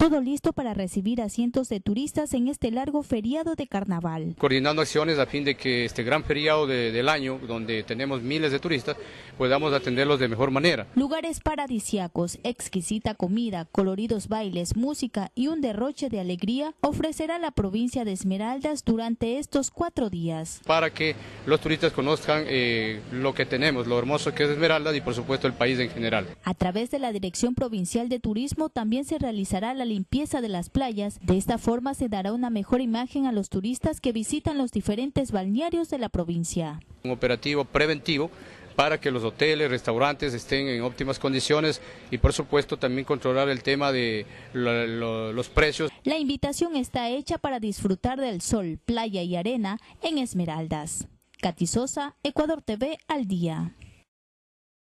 todo listo para recibir a cientos de turistas en este largo feriado de carnaval. Coordinando acciones a fin de que este gran feriado del año, donde tenemos miles de turistas, podamos atenderlos de mejor manera. Lugares paradisiacos, exquisita comida, coloridos bailes, música y un derroche de alegría ofrecerá la provincia de Esmeraldas durante estos cuatro días. Para que los turistas conozcan eh, lo que tenemos, lo hermoso que es Esmeraldas y por supuesto el país en general. A través de la Dirección Provincial de Turismo también se realizará la limpieza de las playas. De esta forma se dará una mejor imagen a los turistas que visitan los diferentes balnearios de la provincia. Un operativo preventivo para que los hoteles, restaurantes estén en óptimas condiciones y por supuesto también controlar el tema de los precios. La invitación está hecha para disfrutar del sol, playa y arena en Esmeraldas. Catizosa, Ecuador TV al día.